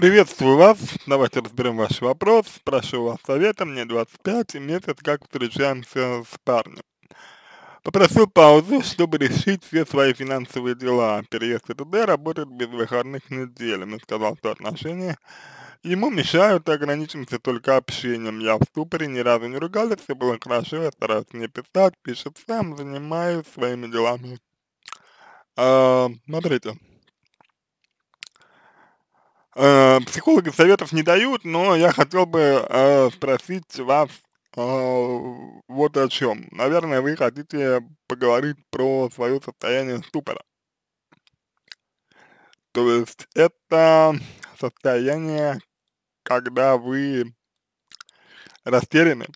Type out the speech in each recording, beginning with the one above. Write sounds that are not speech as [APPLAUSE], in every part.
Приветствую вас, давайте разберем ваш вопрос, прошу вас совета, мне 25 и месяц, как встречаемся с парнем. Попросил паузу, чтобы решить все свои финансовые дела. Переезд в ТД работает без выходных недель. Он сказал, что отношения ему мешают, и ограничимся только общением. Я в ступоре, ни разу не ругалась, все было хорошо, я стараюсь не писать, пишет сам, занимаюсь своими делами. А, смотрите. Э, психологи советов не дают, но я хотел бы э, спросить вас э, вот о чем. Наверное, вы хотите поговорить про свое состояние ступора. То есть это состояние, когда вы растеряны,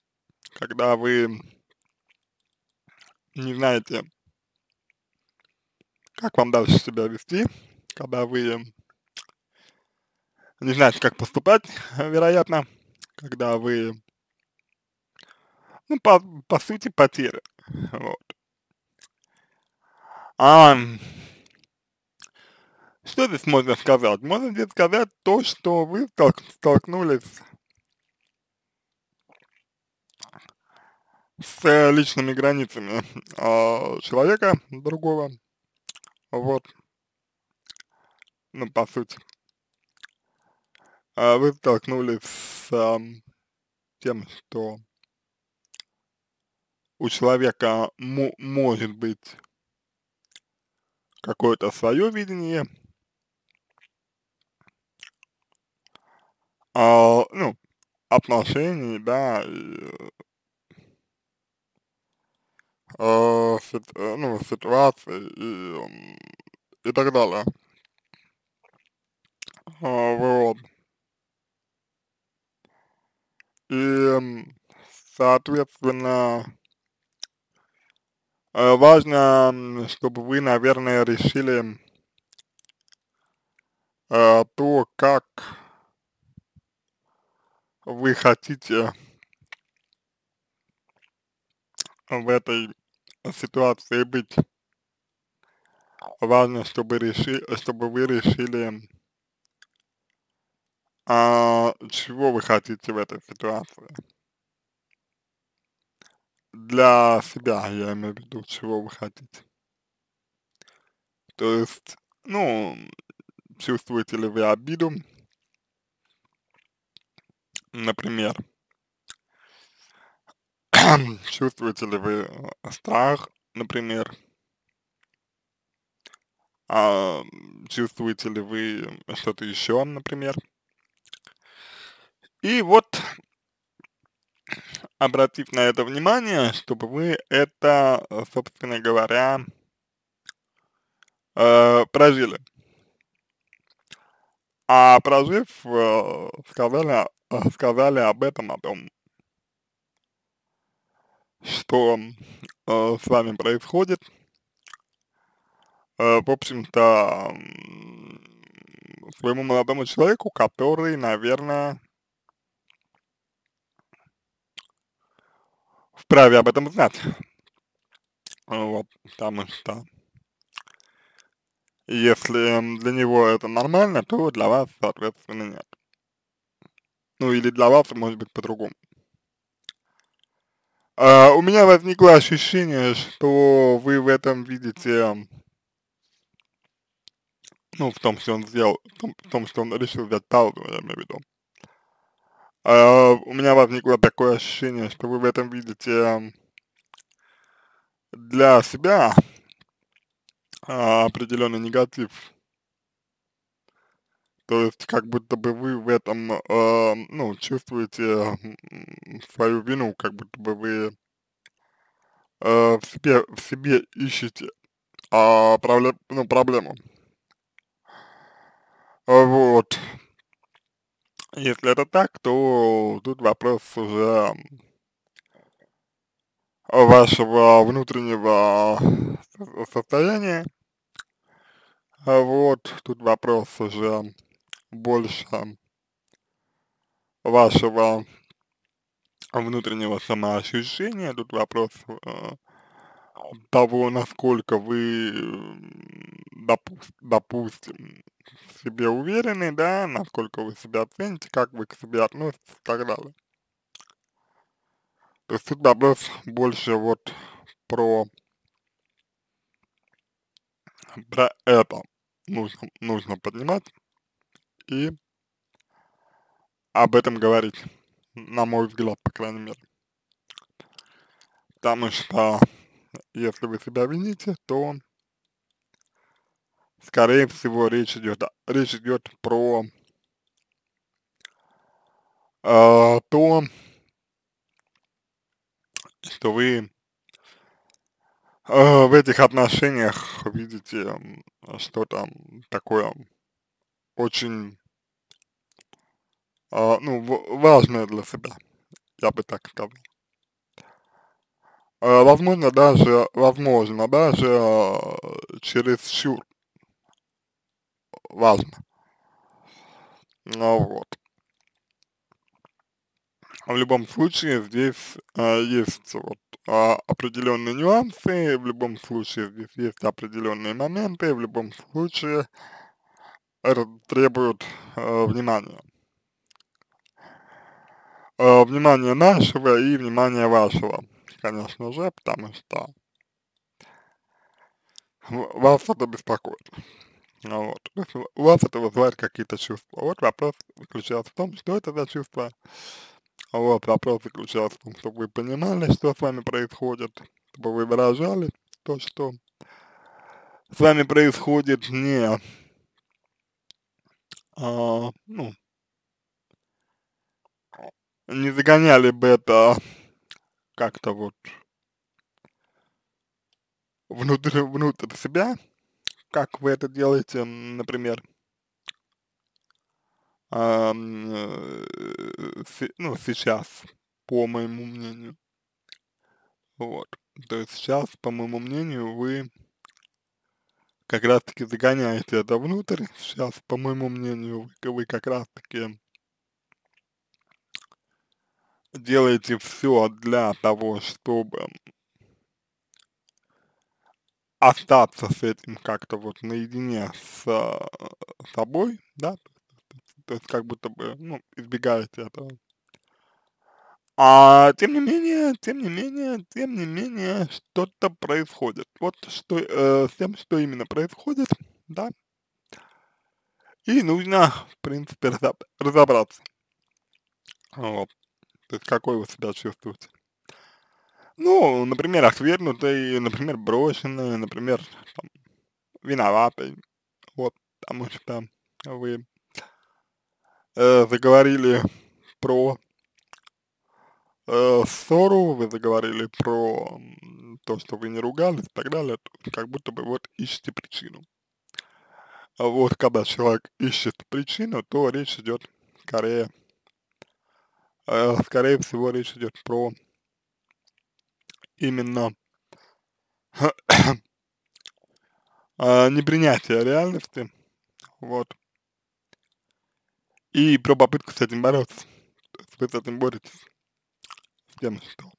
когда вы не знаете, как вам дальше себя вести, когда вы не знаете, как поступать, [LAUGHS] вероятно, когда вы, ну, по, по сути, потеря. Вот. А, что здесь можно сказать? Можно здесь сказать то, что вы столкнулись с э, личными границами э, человека другого, вот, ну, по сути. А вы столкнулись с а, тем, что у человека может быть какое-то свое видение, а, ну, отношений, да, и, а, э, сит, ну, ситуации и, и так далее. А, вот. И, соответственно, э, важно, чтобы вы, наверное, решили э, то, как вы хотите в этой ситуации быть. Важно, чтобы, реши, э, чтобы вы решили а чего вы хотите в этой ситуации? Для себя, я имею в виду, чего вы хотите. То есть, ну, чувствуете ли вы обиду, например, [CLEARS THROAT] чувствуете ли вы э, страх, например, а, чувствуете ли вы что-то еще, например, и вот, обратив на это внимание, чтобы вы это, собственно говоря, э, прожили. А прожив, э, сказали, э, сказали об этом, о том, что э, с вами происходит. Э, в общем-то, своему молодому человеку, который, наверное, вправе об этом знать. Вот, потому что если для него это нормально, то для вас, соответственно, нет. Ну или для вас а может быть по-другому. А, у меня возникло ощущение, что вы в этом видите, ну, в том, что он сделал, в том, в том что он решил взять паузу, я имею в виду. А, у меня возникло такое ощущение, что вы в этом видите для себя а, определенный негатив. То есть, как будто бы вы в этом, э, ну, чувствуете свою вину, как будто бы вы э, в, себе, в себе ищете э, а, проблем, ну, проблему. Вот. Если это так, то тут вопрос уже вашего внутреннего состояния. А вот, тут вопрос уже больше вашего внутреннего самоощущения, тут вопрос э, того, насколько вы, допу допустим, себе уверены, да, насколько вы себя цените, как вы к себе относитесь и так далее. То есть тут вопрос больше вот про, про это нужно, нужно поднимать и об этом говорить, на мой взгляд, по крайней мере. Потому что если вы себя вините, то Скорее всего, речь идет, речь идет про э, то, что вы э, в этих отношениях видите что-то такое очень, э, ну, важное для себя, я бы так сказал возможно даже, возможно даже через чур важно. Ну вот. В любом случае здесь а, есть вот а, определенные нюансы, в любом случае здесь есть определенные моменты, в любом случае это требует а, э, внимания. А, внимания нашего и внимания вашего, конечно же, потому что вас это беспокоит. Ну Вот. У вас это вызывает какие-то чувства. Вот вопрос заключался в том, что это за чувства. А вот вопрос заключался в том, чтобы вы понимали, что с вами происходит, чтобы вы выражали то, что с вами происходит не, а, ну, не загоняли бы это как-то вот внутрь, внутрь себя, как вы это делаете, например, э, ну, сейчас, по моему мнению. Вот. То есть сейчас, по моему мнению, вы как раз-таки загоняете это внутрь. Сейчас, по моему мнению, вы как раз-таки делаете все для того, чтобы остаться с этим как-то вот наедине с а, собой, да, то есть как будто бы, ну, избегаете этого. А тем не менее, тем не менее, тем не менее, что-то происходит. Вот что, э, с тем, что именно происходит, да, и нужно, в принципе, разобраться. Вот. То есть, какой вы себя чувствуете? Ну, например, отвергнутый, например, брошенный, например, там, виноватый. Вот, потому что вы э, заговорили про э, ссору, вы заговорили про то, что вы не ругались и так далее, как будто бы вот ищете причину. А вот когда человек ищет причину, то речь идет скорее, э, скорее всего речь идет про именно [COUGHS] а, непринятие реальности, вот, и про попытку с этим бороться. вы с этим боретесь, с тем, что,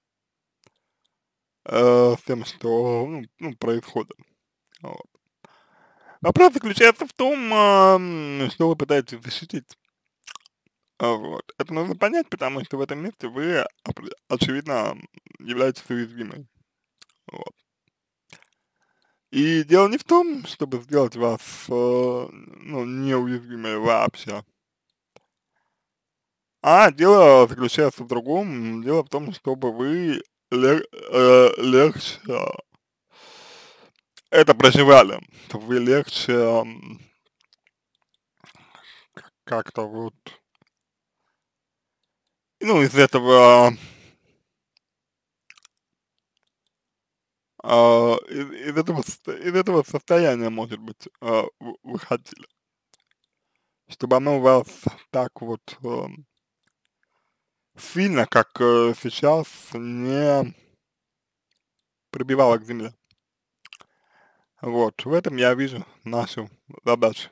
э, с тем, что, ну, ну происходит. Вот. Вопрос заключается в том, э, что вы пытаетесь защитить. А, вот. Это нужно понять, потому что в этом месте вы, очевидно, является уязвимой. Вот. И дело не в том, чтобы сделать вас э, ну, неуязвимой вообще. А дело заключается в другом. Дело в том, чтобы вы лег, э, легче это проживали, вы легче как-то вот ну, из этого А, из, этого, из этого состояния, может быть, э, вы хотели? Чтобы оно у вас так вот а, сильно, как э, сейчас, не прибивало к земле. Вот, в этом я вижу нашу задачу.